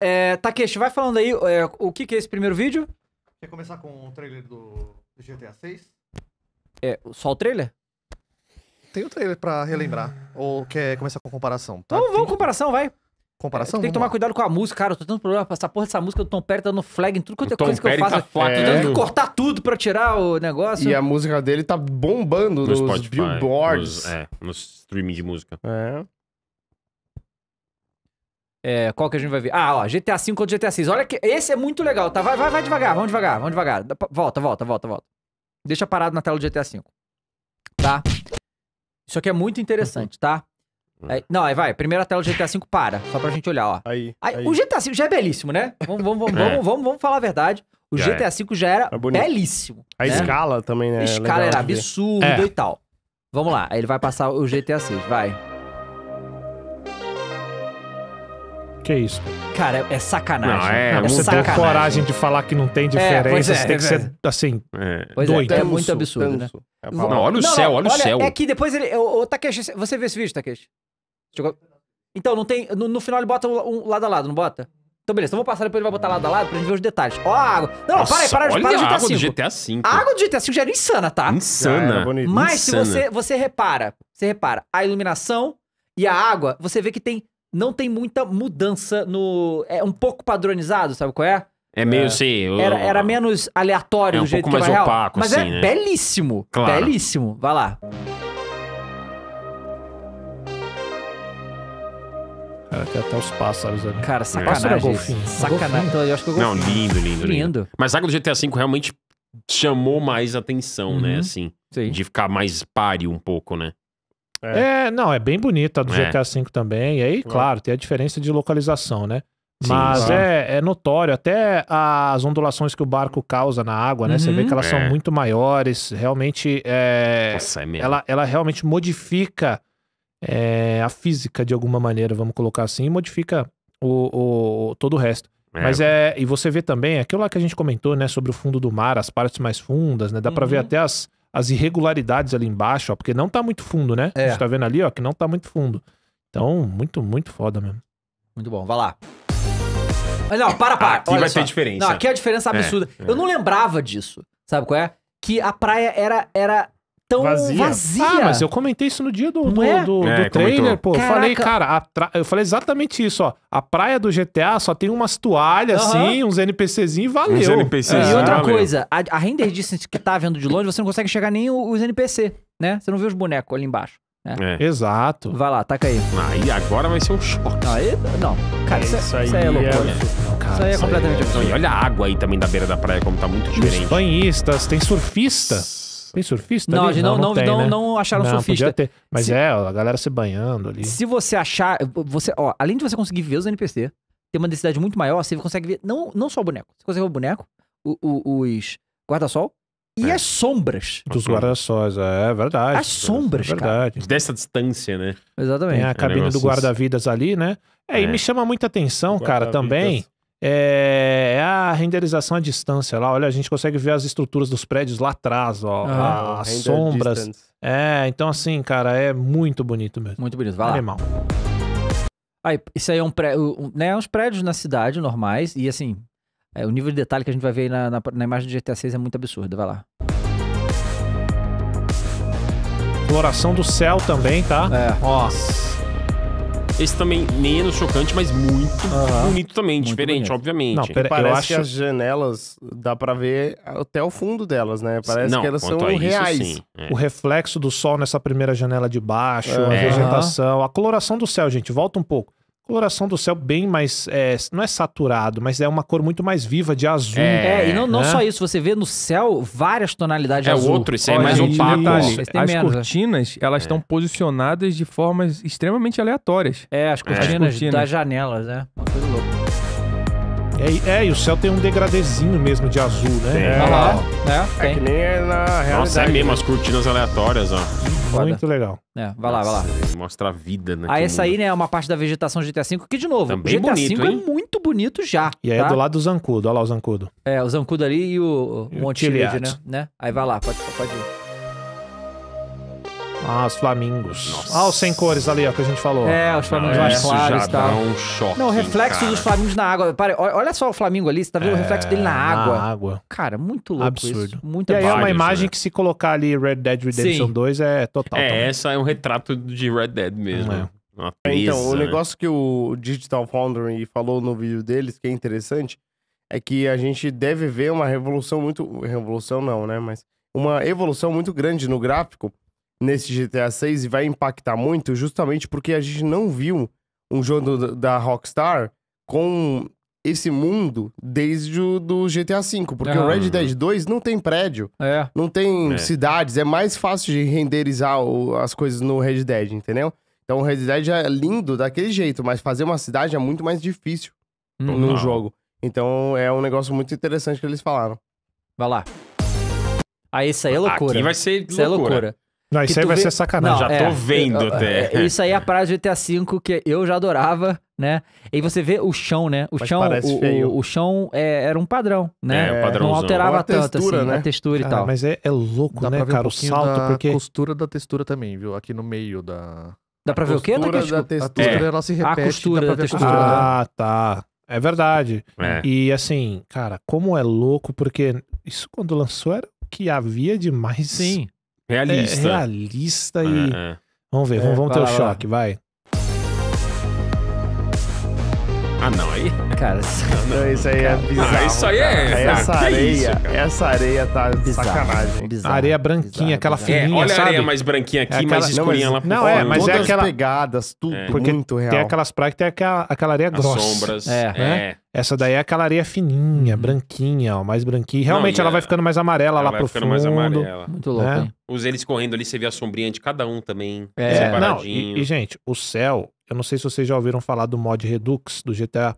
É, Takeshi, vai falando aí é, o que, que é esse primeiro vídeo. Quer começar com o trailer do GTA 6? É, só o trailer? Tem o trailer pra relembrar. Ah. Ou quer começar com comparação? Tá? Vamos, vamos, comparação, vai. Comparação? É, tem que tomar lá. cuidado com a música, cara. Eu tô tendo problema com essa porra dessa música do Tom Perry dando flag em tudo quanto é coisa Perry que eu faço. Tá Tô tendo que cortar tudo pra tirar o negócio. E a música dele tá bombando no nos Spotify, billboards. Nos, é, nos streaming de música. É. É, qual que a gente vai ver? Ah, ó, GTA V contra GTA VI. Olha que esse é muito legal, tá? Vai, vai, vai devagar, vamos devagar, vamos devagar. Volta, volta, volta, volta. Deixa parado na tela do GTA V. Tá? Isso aqui é muito interessante, tá? Uhum. Aí, não, aí vai. Primeira tela do GTA V para, só pra gente olhar, ó. Aí, aí, aí. O GTA V já é belíssimo, né? Vamos, vamos, vamos, é. vamos, vamos, vamos, falar a verdade. O já GTA V é. já era é belíssimo. A né? escala também, né? A é escala era absurda é. e tal. Vamos lá, aí ele vai passar o GTA VI, vai. Que é isso? Cara, é sacanagem. Não, é, é você sacanagem. ter coragem de falar que não tem é, diferença, é, é, você tem que ser, é. assim, pois doido. É, muito absurdo, né? Não, olha o não, céu, olha, olha, o céu. É que depois ele... O, Takeshi, você vê esse vídeo, Takeshi? Então, não tem... No, no final ele bota um, lado a lado, não bota? Então, beleza, então vou passar depois ele vai botar lado a lado pra gente ver os detalhes. Ó, a água. Não, Nossa, para aí, para, olha para, para a água do GTA V. A água do GTA V já era insana, tá? Insana. Mas insana. se você, você repara, você repara, a iluminação e a água, você vê que tem não tem muita mudança no. É um pouco padronizado, sabe qual é? É meio assim. É. Era, era, menos aleatório é um do jeito pouco que mais opaco, Mas é assim, é né? belíssimo. Claro. Belíssimo. Vai lá. Cara, tem até os pássaros ali. Cara, é. sacanagem. É. Sacanagem. Então, eu acho que eu Não, lindo, lindo, lindo, lindo. Mas a saga do GTA V realmente chamou mais atenção, né, uhum. né? Assim. Sim. De ficar mais páreo um pouco, né? É. é. não, é bem bonita a do é. GTA V também. E aí, claro, tem a diferença de localização, né? Sim, Mas claro. é, é notório, até as ondulações que o barco causa na água, né? Uhum. Você vê que elas são uhum. é. muito maiores. Realmente, é, Nossa, é mesmo. Ela, ela realmente modifica é, a física de alguma maneira, vamos colocar assim, e modifica o, o, todo o resto. É. Mas é. E você vê também aquilo lá que a gente comentou, né? Sobre o fundo do mar, as partes mais fundas, né? Dá uhum. pra ver uhum. até as, as irregularidades ali embaixo, ó, porque não tá muito fundo, né? É. A gente tá vendo ali, ó, que não tá muito fundo. Então, muito, muito foda mesmo. Muito bom, vai lá. Não, para, para. Aqui Olha vai só. ter diferença. Não, aqui é a diferença é, absurda. É, é. Eu não lembrava disso, sabe qual é? Que a praia era, era tão vazia. Ah, vazia. Ah, mas eu comentei isso no dia do, do, é? do, do é, trailer, comentou. pô. Eu falei, cara, tra... eu falei exatamente isso, ó. A praia do GTA só tem umas toalhas, assim, uns NPCzinhos e valeu. Uns NPCzinhos. É. E né? outra coisa, a, a render distance que tá vendo de longe, você não consegue chegar nem os NPC, né? Você não vê os bonecos ali embaixo. Né? É. Exato. Vai lá, taca aí. Aí ah, agora vai ser um choque. Aí, não, cara, é é, isso, isso, é aí, isso aí é loucura. Cara, isso aí é completamente absurdo. E olha a água aí também da beira da praia, como tá muito diferente. Tem banhistas, tem surfista. Nossa. Tem surfista? Não, ali? Não, não, não, tem, não, né? não acharam não, surfista. Podia ter. Mas se, é, a galera se banhando ali. Se você achar. Você, ó, além de você conseguir ver os NPC, ter uma densidade muito maior, você consegue ver não, não só o boneco. Você consegue ver o boneco, o, o, os guarda-sol, e é. as sombras. Dos guarda-sóis, é verdade. As sombras, é verdade. Cara. Dessa distância, né? Exatamente. Tem a é cabine é, do guarda-vidas ali, né? É, é, e me chama muita atenção, cara, também, é, é, a renderização à distância lá. Olha, a gente consegue ver as estruturas dos prédios lá atrás, ó. Ah, as sombras. Distance. É, então assim, cara, é muito bonito mesmo. Muito bonito, vai lá. Animal. Aí, ah, isso aí é um prédio, né, é uns prédios na cidade normais e assim, é, o nível de detalhe que a gente vai ver aí na, na, na imagem do GTA 6 é muito absurdo, vai lá. Exploração do céu também, tá? É. Ó. Nossa. Esse também menos chocante, mas muito uhum. bonito também, muito diferente, bonito. obviamente. Não, pera, parece eu acho... que as janelas dá para ver até o fundo delas, né? Parece Não, que elas são isso, reais. É. O reflexo do sol nessa primeira janela de baixo, é. a vegetação, a coloração do céu, gente, volta um pouco coloração do céu bem mais. É, não é saturado, mas é uma cor muito mais viva de azul. É, é e não, não né? só isso, você vê no céu várias tonalidades é azul. É outro, isso é mais opaco. as menos, né? cortinas, elas é. estão posicionadas de formas extremamente aleatórias. É, as é, cortinas, as cortinas. das janelas, né? Uma coisa é, é, e o céu tem um degradezinho mesmo de azul, né? Tem. É, ah, né? é, é, é que nem é na realidade. Nossa, é mesmo, né? as cortinas aleatórias, ó. Foda. Muito legal. É, vai lá, vai lá. Mostra a vida, né? Ah, essa aí, né, é uma parte da vegetação GTA V, que, de novo, Também GTA bonito, V é hein? é muito bonito já. E aí tá? é do lado do Zancudo, olha lá o Zancudo. É, o Zancudo ali e o, o Monte Verde, né? né? Aí vai lá, pode, pode ir. Ah, os flamingos. Nossa. Ah, os sem cores ali, ó, que a gente falou. É, os flamingos ah, mais claros e tal. um choque, Não, o reflexo cara. dos flamingos na água. Pare, olha só o flamingo ali, você tá vendo é, o reflexo dele na é, água. Na água. Cara, muito louco Absurdo. Isso. Muito e aí é uma imagem que se colocar ali Red Dead Redemption Sim. 2 é total. É, também. essa é um retrato de Red Dead mesmo. É. é então, pesa, então, o né? negócio que o Digital Foundry falou no vídeo deles, que é interessante, é que a gente deve ver uma revolução muito... Revolução não, né? Mas uma evolução muito grande no gráfico nesse GTA 6 e vai impactar muito, justamente porque a gente não viu um jogo da Rockstar com esse mundo desde o do GTA V, porque ah, o Red Dead 2 não tem prédio, é. não tem é. cidades, é mais fácil de renderizar o, as coisas no Red Dead, entendeu? Então o Red Dead é lindo daquele jeito, mas fazer uma cidade é muito mais difícil hum, no não. Uhum. jogo. Então é um negócio muito interessante que eles falaram. Vai lá. Ah, isso é aí é loucura. Aqui vai ser loucura. Isso é loucura. Não, isso aí vai vê... ser sacanagem. Não, já é, tô vendo até. É, isso aí é a praia do GTA V que eu já adorava, né? E você vê o chão, né? O Mas chão, o, o, o, chão é, era um padrão, né? É, Não alterava textura, tanto, assim, né? a textura cara, e ah, tal. Mas é, é louco, Dá né, pra ver cara? Um o salto, da porque... costura da textura também, viu? Aqui no meio da... Dá pra a ver o quê? A da textura, é. ela se repete. A costura da textura. Né? Ah, tá. É verdade. É. E assim, cara, como é louco, porque isso quando lançou era que havia de mais Sim realista. É, realista e. É, é. Vamos ver, vamos, vamos ter o choque, vai. Ah, não, aí. Cara, isso, é não, não, isso aí cara. é bizarro. Ah, isso aí é. Cara. É essa areia, isso, essa areia tá bizarro, sacanagem. Bizarro, areia branquinha, bizarro, aquela é, fininha, é, olha sabe? a areia mais branquinha aqui, é aquela, mais escurinha não, mas, lá Não, é, mas Todas é aquela pegadas, tudo, é. Porque muito real. Tem aquelas praias que tem aquela, aquela areia As grossa. sombras. É, né? Essa daí é aquela areia fininha, uhum. branquinha, ó, mais branquinha. Realmente não, ela vai ficando mais amarela lá pro fundo. Vai ficando mais amarela. Muito louco, né? Os eles correndo ali, você vê a sombrinha de cada um também, é. separadinho. Não, e, gente, o céu eu não sei se vocês já ouviram falar do mod Redux do GTA.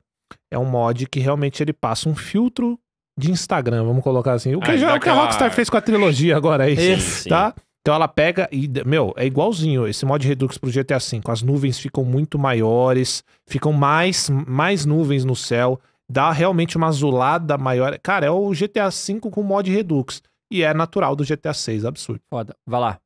É um mod que realmente ele passa um filtro de Instagram, vamos colocar assim. O que, ah, já, o que a Rockstar fez com a trilogia agora aí, isso, tá? Então ela pega e, meu, é igualzinho esse mod Redux pro GTA V. As nuvens ficam muito maiores, ficam mais, mais nuvens no céu, dá realmente uma azulada maior. Cara, é o GTA V com mod Redux. E é natural do GTA VI, absurdo. Foda. Vai lá.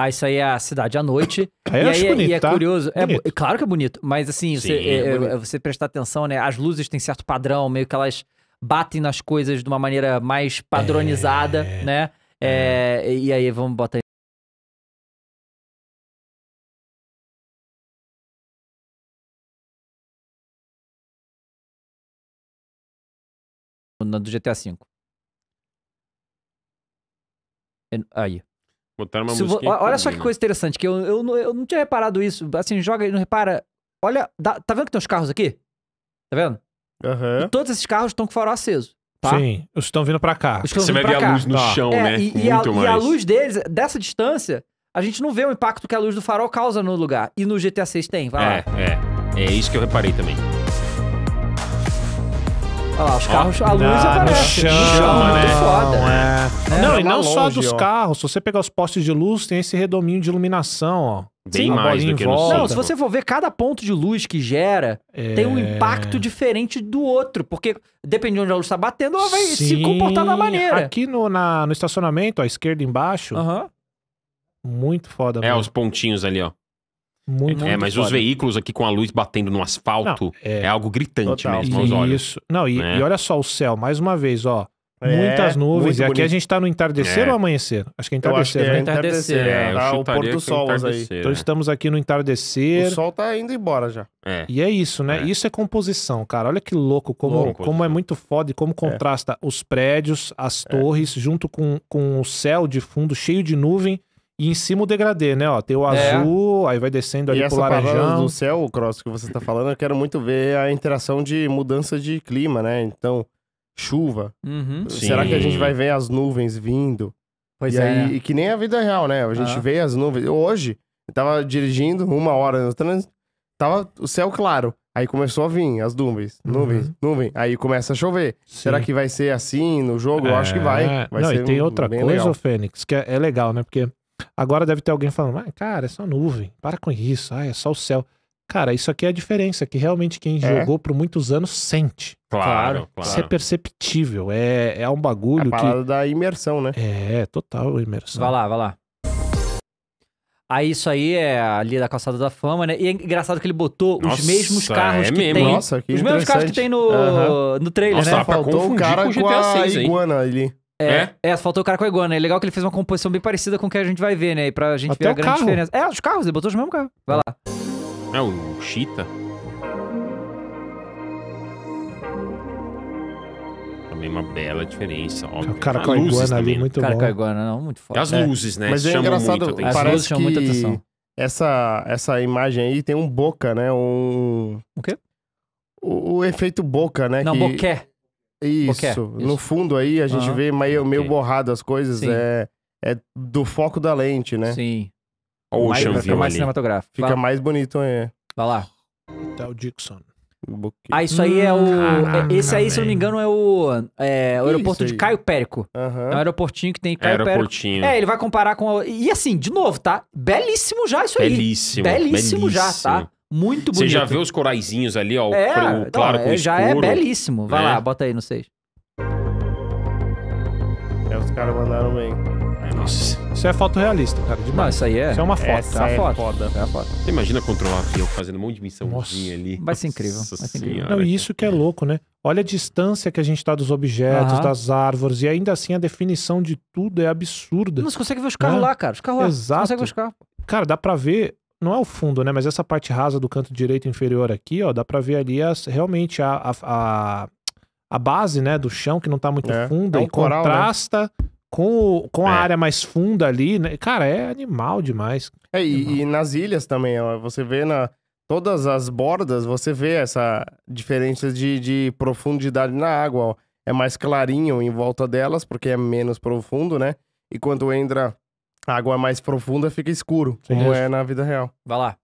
Ah, isso aí é a cidade à noite. Aí e aí é, bonito, e é tá? curioso. É, claro que é bonito, mas assim, Sim, você, é, é, é você prestar atenção, né? As luzes têm certo padrão, meio que elas batem nas coisas de uma maneira mais padronizada, é. né? É. E aí, vamos botar aí. Do GTA V. Aí. Botaram uma música. Vo... Olha só que coisa interessante, que eu, eu, eu não tinha reparado isso. Assim, joga e não repara. Olha, dá... tá vendo que tem uns carros aqui? Tá vendo? Uhum. E todos esses carros estão com o farol aceso. Tá? Sim, os estão vindo para cá. Você vai ver cá. a luz no tá. chão, é, né? E, Muito a, mais. e a luz deles, dessa distância, a gente não vê o impacto que a luz do farol causa no lugar. E no GTA 6 tem, vai é, lá. É, é isso que eu reparei também. Olha lá, os carros, oh, a luz aparece. No chão, chama, né? não, não longe, só dos ó. carros. Se você pegar os postes de luz, tem esse redominho de iluminação, ó. Bem Sim, mais do que no volta. Não, se você for ver, cada ponto de luz que gera é... tem um é. impacto diferente do outro, porque dependendo de onde a luz está batendo, ela vai Sim. se comportar da maneira. Aqui no, na, no estacionamento, à esquerda embaixo, uh -huh. muito foda. É, os pontinhos ali, ó. Muito, é, muito mas foda. os veículos aqui com a luz batendo no asfalto não, é... é... algo gritante Total. mesmo aos olhos. Isso. Não, e, né? e olha só o céu, mais uma vez, ó. É, Muitas nuvens. E aqui bonito. a gente tá no entardecer é. ou amanhecer? Acho que é entardecer, é né? entardecer. É, tá o pôr do sol aí. Então estamos aqui no entardecer. O sol tá indo embora já. É. E é isso, né? É. Isso é composição, cara. Olha que louco como, louco, como é muito foda e como contrasta os prédios, as torres, junto com, com o céu de fundo cheio de nuvem. E em cima o degradê, né? Ó, tem o azul, é. aí vai descendo ali e pro laranjão. do céu, Cross, que você tá falando, eu quero muito ver a interação de mudança de clima, né? Então, chuva? Uhum. Será que a gente vai ver as nuvens vindo? Pois e é. Aí, e que nem a vida real, né? A gente ah. vê as nuvens. Hoje, eu tava dirigindo uma hora no trânsito, tava o céu claro. Aí começou a vir as nuvens, uhum. nuvens, uhum. nuvem. Aí começa a chover. Sim. Será que vai ser assim no jogo? É... Eu acho que vai. É. vai Não, e tem outra coisa, legal. Fênix, que é, é legal, né? Porque agora deve ter alguém falando, ah, cara, é só nuvem, para com isso, ah, é só o céu. Cara, isso aqui é a diferença que realmente quem é? jogou por muitos anos sente. Claro, claro. Isso é perceptível. É, é um bagulho é que. da imersão, né? É, total imersão. Vai lá, vai lá. Aí isso aí é ali da calçada da fama, né? E é engraçado que ele botou Nossa, os mesmos é carros é que mesmo. tem. Nossa, que os mesmos carros que tem no, uhum. no trailer, Nossa, né? Faltou o cara com, o GTA com a iguana ali. É, é, é, faltou o cara com a iguana. É legal que ele fez uma composição bem parecida com o que a gente vai ver, né? pra gente Até ver a grande carro. diferença. É, os carros, ele botou os mesmos carros. Vai lá. É o Cheetah? Também uma bela diferença, óbvio. Ah, né? O cara com a iguana ali, muito cara O Cara com a iguana, não, muito forte. as é. luzes, né? Mas é chamam é engraçado, muito parece que... chamam muita atenção. Essa, essa imagem aí tem um boca, né? Um... O quê? O, o efeito boca, né? Não, que... boqué. Isso. Boqué. No fundo aí a gente ah, vê meio, okay. meio borrado as coisas. É é do foco da lente, né? Sim. Ocean mais, View mais ali. cinematográfico. Fica Vai. mais bonito, é. Vai lá. Tá o Dixon. Um ah, isso aí é o. Caraca, esse aí, man. se eu não me engano, é o, é, o aeroporto de Caio Périco. Uhum. É um aeroportinho que tem Caio Périco. É, ele vai comparar com. A... E assim, de novo, tá? Belíssimo já isso aí. Belíssimo. Belíssimo, já, tá? Muito bonito. Você já vê os coraizinhos ali, ó. É, o então, claro não, com é, Já é escuro, é belíssimo. Vai lá, né? bota aí não sei. É, os caras mandaram bem. Nossa. Isso é foto realista, cara. Demais. Não, isso aí é. Isso é uma foto. Essa é, é foda. É a foto. Você imagina controlar um avião fazendo um monte de missãozinha Nossa. ali. Vai ser incrível. vai ser incrível. Não, isso que é louco, né? Olha a distância que a gente tá dos objetos, das árvores, e ainda assim a definição de tudo é absurda. Mas você consegue ver os carros né? lá, cara. Os carros lá. Exato. Você consegue ver os carros. Cara, dá pra ver não é o fundo, né? Mas essa parte rasa do canto direito inferior aqui, ó, dá pra ver ali as, realmente a, a, a, a base, né, do chão, que não tá muito é, funda é um e coral, né? contrasta né? com, o, com a é. área mais funda ali, né? Cara, é animal demais. É, e, e, nas ilhas também, ó, você vê na todas as bordas, você vê essa diferença de, de profundidade na água, ó. É mais clarinho em volta delas, porque é menos profundo, né? E quando entra a água mais profunda, fica escuro, Sim, como é na vida real. Vai lá.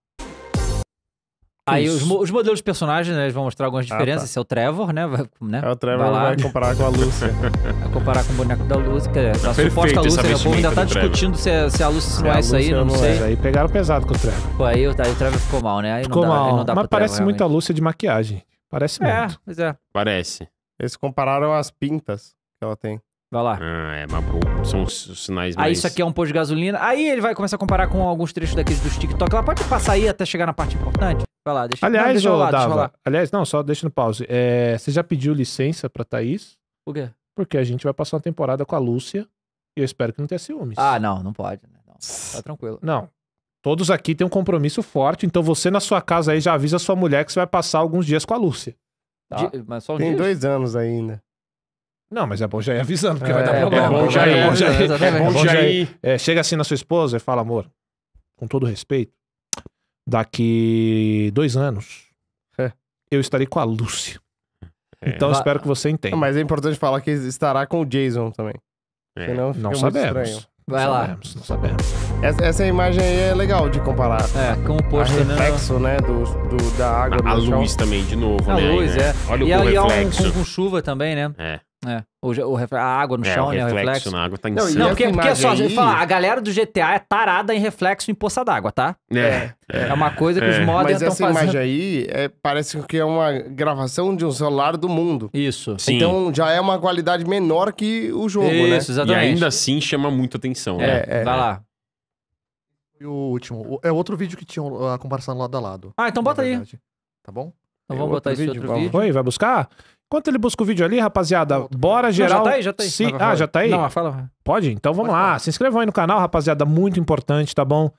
Aí os, os, modelos de personagens, né, eles vão mostrar algumas ah, diferenças. Ah, tá. Esse é o Trevor, né? Vai, né? É o Trevor, vai, lá. vai comparar com a Lúcia. vai comparar com o boneco da Lúcia, que é, tá a suposta Lúcia, né, O povo ainda tá discutindo se, se a Lúcia se não é, é isso aí, não, não sei. É, aí pegaram pesado com o Trevor. Pô, aí, aí o Trevor ficou mal, né? Aí ficou não dá, mal. Aí não dá Mas parece Trevor, muito realmente. a Lúcia de maquiagem. Parece é, muito. É, pois é. Parece. Eles compararam as pintas que ela tem. Vai lá. Ah, é, mas são os sinais ah, mais... Aí isso aqui é um posto de gasolina. Aí ele vai começar a comparar com alguns trechos daqueles dos TikTok. Ela pode passar aí até chegar na parte importante. Vai lá, deixa, aliás, não, deixa eu lá, deixa eu lá. Aliás, não, só deixa no pause. É, você já pediu licença pra Thaís? Por quê? Porque a gente vai passar uma temporada com a Lúcia e eu espero que não tenha ciúmes. Ah, não, não pode. Né? Não, tá tranquilo. Não, Todos aqui têm um compromisso forte, então você na sua casa aí já avisa sua mulher que você vai passar alguns dias com a Lúcia. Tá? De, mas só Tem dias? dois anos ainda. Não, mas é bom já ir avisando, porque é, vai dar é, problema. É bom já ir. É bom já ir. É é, chega assim na sua esposa e fala, amor, com todo respeito, daqui dois anos eu estarei com a Lúcia. Então espero que você entenda. Mas é importante falar que estará com o Jason também. Senão fica não sabemos. Estranho. Vai não lá. Sabemos, não sabemos. Essa, essa, imagem aí é legal de comparar. É, com o posto, né? reflexo, né, do, do da água. A, do a luz também, de novo, a né? A luz, né? é. Olha e o aí, reflexo. E com, com, chuva também, né? É. É. O, o, a água no é, chão, né, o né? Reflexo o reflexo na água tá insano. Não, não porque, porque só, aí... fala, a galera do GTA é tarada em reflexo em poça d'água, tá? É, é. É, é uma coisa que é. os mods estão fazendo. Mas essa imagem aí é, parece que é uma gravação de um celular do mundo. Isso. Sim. Então já é uma qualidade menor que o jogo, Isso, né? Isso, exatamente. E ainda assim chama muita atenção, é, né? É, é, Vai lá. E o último. É outro vídeo que tinham a comparação lado a lado. Ah, então bota aí. Tá bom? Então vamos botar esse vídeo, outro vamos. vídeo. Oi, vai buscar? Enquanto ele busca o vídeo ali, rapaziada, bora geral. Não, já tá aí, já tá aí. Se... Ah, já tá aí? Não, fala. Pode? Então vamos Pode lá. Falar. Se inscrevam aí no canal, rapaziada, muito importante, tá bom?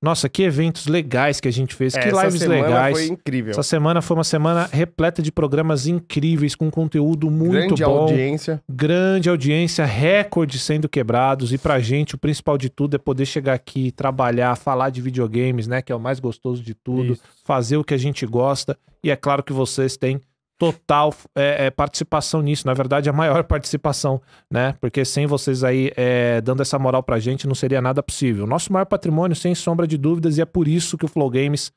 Nossa, que eventos legais que a gente fez, é, que Essa lives legais. Foi incrível. Essa semana foi uma semana repleta de programas incríveis, com conteúdo muito grande bom. Grande audiência. Grande audiência, recordes sendo quebrados. E pra gente, o principal de tudo é poder chegar aqui, trabalhar, falar de videogames, né? Que é o mais gostoso de tudo, Isso. fazer o que a gente gosta. E é claro que vocês têm total é, é, participação nisso. Na verdade, a maior participação, né? Porque sem vocês aí é, dando essa moral pra gente, não seria nada possível. Nosso maior patrimônio, sem sombra de dúvidas, e é por isso que o Flow Games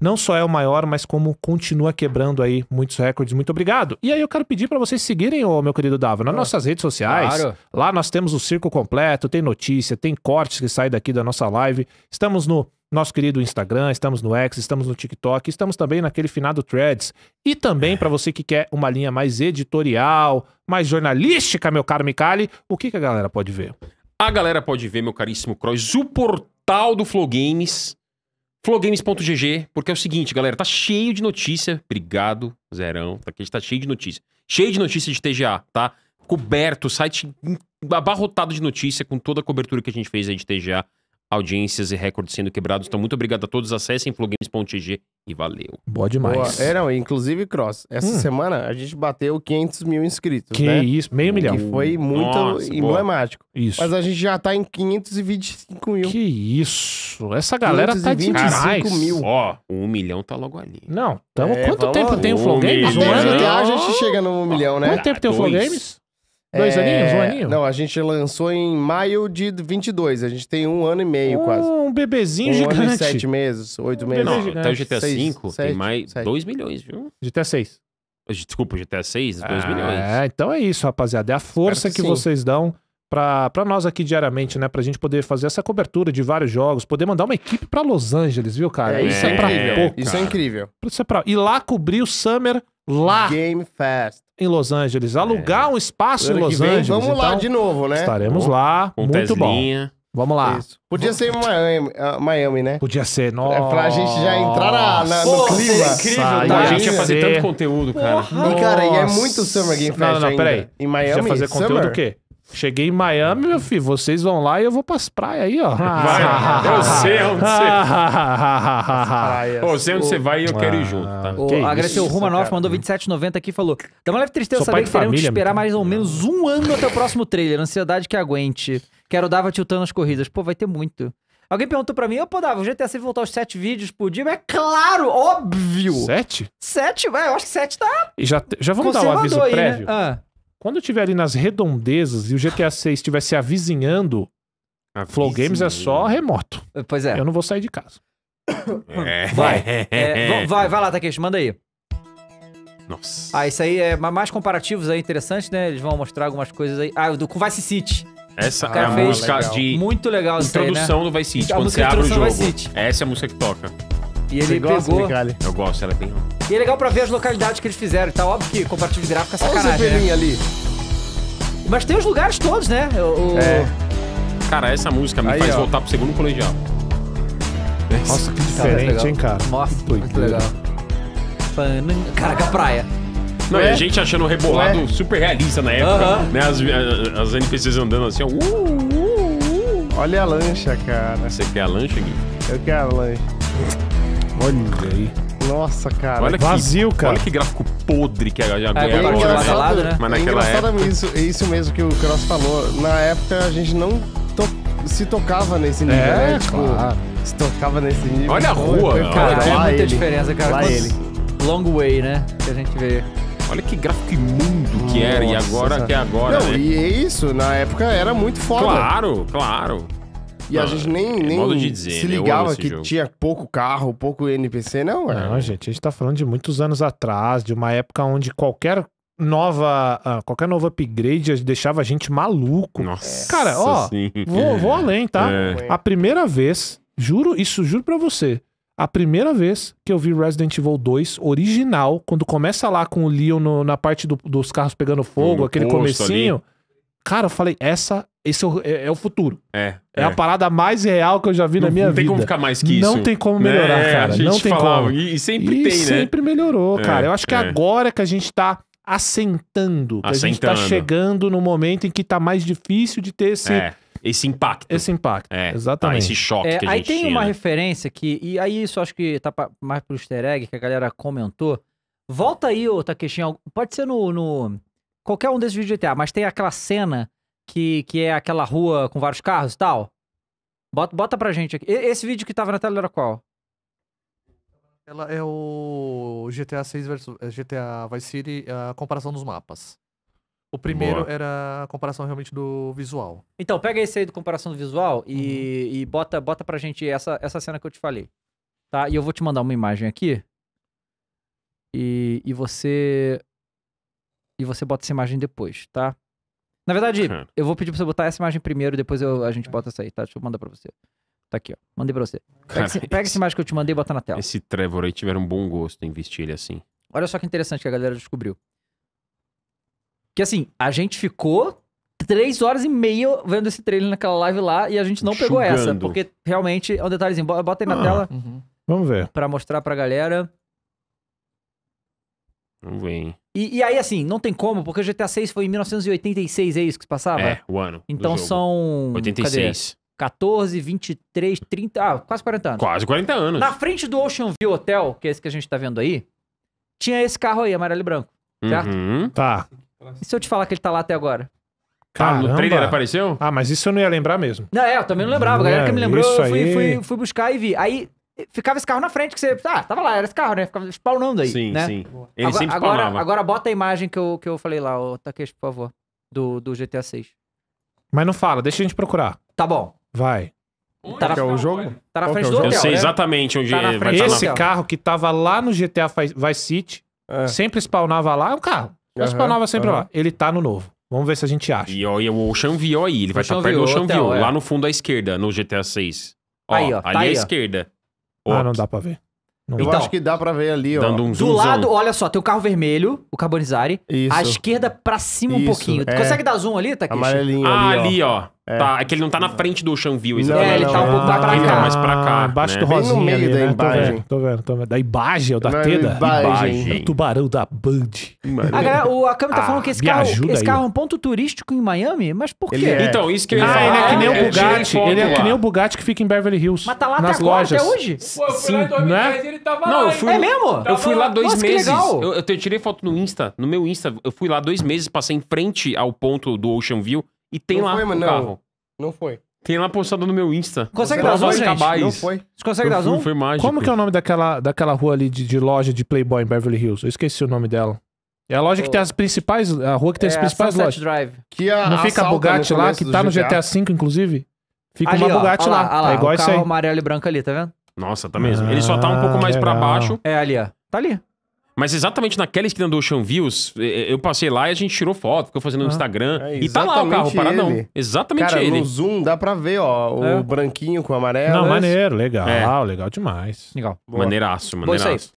não só é o maior, mas como continua quebrando aí muitos recordes. Muito obrigado. E aí eu quero pedir para vocês seguirem o meu querido Dava nas ah, nossas redes sociais. Claro. Lá nós temos o circo completo, tem notícia, tem cortes que saem daqui da nossa live. Estamos no nosso querido Instagram, estamos no X, estamos no TikTok, estamos também naquele finado Threads. E também, para você que quer uma linha mais editorial, mais jornalística, meu caro Micali, o que, que a galera pode ver? A galera pode ver, meu caríssimo Crois, o portal do Flow Games, flowgames.gg, porque é o seguinte, galera, tá cheio de notícia. Obrigado, Zerão, porque tá, tá cheio de notícia. Cheio de notícia de TGA, tá? Coberto, site abarrotado de notícia com toda a cobertura que a gente fez aí de TGA audiências e recordes sendo quebrados. Então, muito obrigado a todos. Acessem plugins.gg e valeu. Boa demais. Boa. É, não, inclusive, Cross, essa hum. semana a gente bateu 500 mil inscritos, Que né? isso, meio milhão. Que foi muito Nossa, emblemático. Boa. Isso. Mas a gente já tá em 525 mil. Que isso. Essa galera tá de caralho. mil. Ó, um milhão tá logo ali. Não, tamo... É, quanto tempo lá. tem o Flow Games? Um ano? A gente chega no um milhão, né? Quanto tempo tem o Flow Games? Dois é... aninhos? Um aninho? Não, a gente lançou em maio de 22. A gente tem um ano e meio um, quase. Um bebezinho um gigante. Um ano e sete meses, oito um meses. Não, até o GTA V tem mais 2 milhões, viu? GTA 6. Desculpa, GTA 6, 2 ah, milhões. É, então é isso, rapaziada. É a força que, que vocês dão para nós aqui diariamente, né? Pra gente poder fazer essa cobertura de vários jogos, poder mandar uma equipe para Los Angeles, viu, cara? É, isso é, é pra pouco. Isso cara. é incrível. Isso é pra... lá cobrir o Summer lá. Game Fest em Los Angeles, alugar é. um espaço em Los vem, Angeles. Vamos lá então, de novo, né? Estaremos lá. muito bom. Vamos lá. Isso. Podia Vamos... ser Miami, ah, Miami, né? Podia ser, nossa. É, pra gente já entrar na, na Pô, no clima. É incrível, tá? a gente ia fazer tanto conteúdo, cara. Porra. E, cara, e é muito Summer Game Fest Não, não, não, peraí. Em Miami, Você ia fazer summer? conteúdo quê? Cheguei em Miami, meu filho. Vocês vão lá e eu vou pras praias aí, ó. Ah. Vai, eu sei onde você vai. Eu sei onde você vai e eu quero ir ah. junto, tá? O, que o mandou 27,90 aqui e falou: Dá uma leve tristeza saber que teremos que esperar mais ou menos um ano até o próximo trailer. Ansiedade que aguente. Quero dava tiltando as corridas. Pô, vai ter muito. Alguém perguntou pra mim, ô, pô, Dava, o GTA V voltar os sete vídeos por dia? Mas é claro, óbvio! Sete? Sete? ué, eu acho que sete tá... E já, já vamos dar um aviso né? prévio? Né? Ah. Quando eu estiver ali nas redondezas e o GTA 6 estiver se avizinhando, a Flow Games é só remoto. Pois é. Eu não vou sair de casa. É. Vai. É, vai, vai lá, Takeshi, manda aí. Nossa. Ah, isso aí é mais comparativos aí, interessante, né? Eles vão mostrar algumas coisas aí. Ah, do com Vice City. Essa é a música legal. de muito legal introdução aí, né? do Vice City, a quando você abre o jogo. Essa é a música que toca. E ele Você pegou. Né, Eu gosto, ela é bem. E é legal pra ver as localidades que eles fizeram. Tá óbvio que compartilho de gráfico é sacanagem. Olha o né? ali. Mas tem os lugares todos, né? O... É. Cara, essa música me Aí, faz ó. voltar pro segundo colegial. Nossa, que é diferente, cara, hein, cara? Nossa, que muito legal. Caraca, é praia. Não, a é? gente achando o rebolado super realista na época, uh -huh. né? As, as, NPCs andando assim, ó. Uh uh, uh, uh, Olha a lancha, cara. Você quer a lancha, Gui? Eu quero a lancha. Olha aí. Nossa, cara. Olha vazio, que, cara. Olha que gráfico podre que é a Jaguar é, agora. né? Mas é naquela é época... Isso, isso mesmo que o Cross falou. Na época a gente não to se tocava nesse nível, é, né? Tipo, claro. se tocava nesse nível. Olha a então, rua. Cara, cara é muita diferença, cara. Lá ele. Long way, né? Que a gente vê. Olha que gráfico imundo que Nossa, era e agora sabe. que é agora, Não, né? e é isso, na época era muito foda. Claro, claro. E não, a gente nem, é nem modo de dizer, se né? ligava que jogo. tinha pouco carro, pouco NPC, não, é. Não, gente, a gente tá falando de muitos anos atrás, de uma época onde qualquer nova, ah, qualquer novo upgrade deixava a gente maluco. Nossa. Cara, ó, vou, vou além, tá? É. A primeira vez, juro, isso juro para você. A primeira vez que eu vi Resident Evil 2 original, quando começa lá com o Leon no, na parte do, dos carros pegando fogo, no aquele comecinho, ali. Cara, eu falei, essa, esse é, é, é o futuro. É, é. É a parada mais real que eu já vi não, na minha vida. Não tem vida. como ficar mais que isso. Não tem como melhorar, é, cara. não tem falava, como. E, e sempre e tem, sempre né? sempre melhorou, é, cara. eu acho que agora que a gente tá assentando, que assentando. a gente tá chegando no momento em que tá mais difícil de ter esse... Esse impacto. Esse impacto, tá, exatamente. Tá, esse choque que a gente Aí tem tinha, uma né? referência que... E aí isso acho que tá pra, mais pro easter egg que a galera comentou. Volta aí, ô Takeshin. Pode ser no... no qualquer um desses vídeos de GTA, mas tem aquela cena que, que é aquela rua com vários carros e tal. Bota, bota pra gente aqui. esse vídeo que tava na tela era qual? Ela é o GTA 6 versus é, GTA Vice City, a comparação dos mapas. O primeiro Boa. era a comparação realmente do visual. Então, pega esse aí do comparação do visual e, uhum. e bota, bota pra gente essa, essa cena que eu te falei. Tá? E eu vou te mandar uma imagem aqui. E, e você e você bota essa imagem depois, tá? Na verdade, eu vou pedir pra você botar essa imagem primeiro, depois eu, a gente tá. bota essa aí, tá? Deixa eu mandar pra você. Tá aqui, ó. Mandei pra você. Pega, esse, pega essa imagem que eu te mandei e bota na tela. Esse Trevor aí tiveram um bom gosto em vestir ele assim. Olha só que interessante que a galera descobriu. Que assim, a gente ficou três horas e meia vendo esse trailer naquela live lá e a gente não Chugando. pegou essa, porque realmente é um detalhezinho. Bota aí na ah, tela. Uhum. Vamos ver. Pra mostrar pra galera. Vamos ver, hein? E, e, aí, assim, não tem como, porque o GTA 6 foi em 1986, é isso que se passava? É, o ano. Então são. 86. Cadê? 14, 23, 30. Ah, quase 40 anos. Quase 40 anos. Na frente do Ocean View Hotel, que é esse que a gente tá vendo aí, tinha esse carro aí, amarelo e branco. Certo? Uhum. Tá. E se eu te falar que ele tá lá até agora? Caramba. Ah, no trailer apareceu? Ah, mas isso eu não ia lembrar mesmo. Não, é, eu também não lembrava. A galera que me lembrou, eu fui, aí... fui, fui buscar e vi. Aí ficava esse carro na frente, que você. Ah, tava lá, era esse carro, né? Ficava spawnando aí. Sim, né? sim. Ele agora, sempre agora, spawnava. agora bota a imagem que eu, que eu falei lá, o Takeshi, por favor. Do, do GTA 6. Mas não fala, deixa a gente procurar. Tá bom. Vai. tá na, é o jogo? Tá na frente é do hotel. Eu sei exatamente onde tá vai estar. Esse carro que tava lá no GTA Vice City, é. sempre spawnava lá, é um carro. Uhum, spawnava sempre uhum. lá. Ele tá no novo. Vamos ver se a gente acha. E, ó, e o Ocean View aí, ele vai estar tá perto do Ocean View, é. lá no fundo à esquerda, no GTA 6. Ó, aí, ó. Ali tá à esquerda. Ah, não dá pra ver. Não eu acho que dá pra ver ali, ó. Dando um zoom, Do lado, zoom. olha só, tem o carro vermelho, o Carbonizari. Isso. À esquerda pra cima Isso, um pouquinho. é. consegue dar zoom ali, tá aqui? Amarelinho ah, ó. ali, ó. É. Tá, é que ele não tá na frente do Ocean exatamente. Não, é, ele tá um pouco pra cá. Ah, tá. mais pra cá, Abaixo né? do Rosinho no meio ali, da né? imagem. Tô vendo, tô vendo, tô vendo. Da imagem, ou da não, teda? Imagem. O tubarão da Band. A, câmera o, a tá ah, falando que esse, carro, esse carro é um ponto turístico em Miami? Mas por quê? É... Então, isso que eu ia ah, falar. ele é que nem o é, Bugatti. Ele é que nem o Bugatti que fica em Beverly Hills. Mas tá lá nas até lojas. até hoje? Pô, né? é eu fui lá em 2010 ele tava lá. É mesmo? Eu fui lá dois meses. Eu tirei foto no Insta, no meu Insta. Eu fui lá dois meses, passei em frente ao ponto do Ocean View. E tem não lá foi, o não, carro. Não foi. Tem lá postado no meu Insta. Consegue dar zoom, gente? Não foi. Você consegue dar zoom? Foi mágico. Como que é o nome daquela, daquela rua ali de, de loja de Playboy em Beverly Hills? Eu esqueci o nome dela. É a loja que tem as principais, a rua que tem é as principais lojas. Drive. Que a, não fica a né, Bugatti lá, que tá no GTA V, inclusive? Fica ali, uma ó, Bugatti ó, lá. Ó, lá. É igual o carro amarelo e branco ali, tá vendo? Nossa, tá mesmo. Ah, Ele só tá um pouco ah, mais para baixo. É ali, ó. Tá ali. Mas exatamente naquela esquina do Ocean Views, é, é, eu passei lá e a gente tirou foto, ficou fazendo no ah, Instagram. É e tá lá o carro paradão. Ele. Exatamente Cara, ele. No zoom dá pra ver, ó, o é. branquinho com o amarelo. Não, é maneiro, legal, é. legal demais. Legal. Boa. Maneiraço, maneiraço.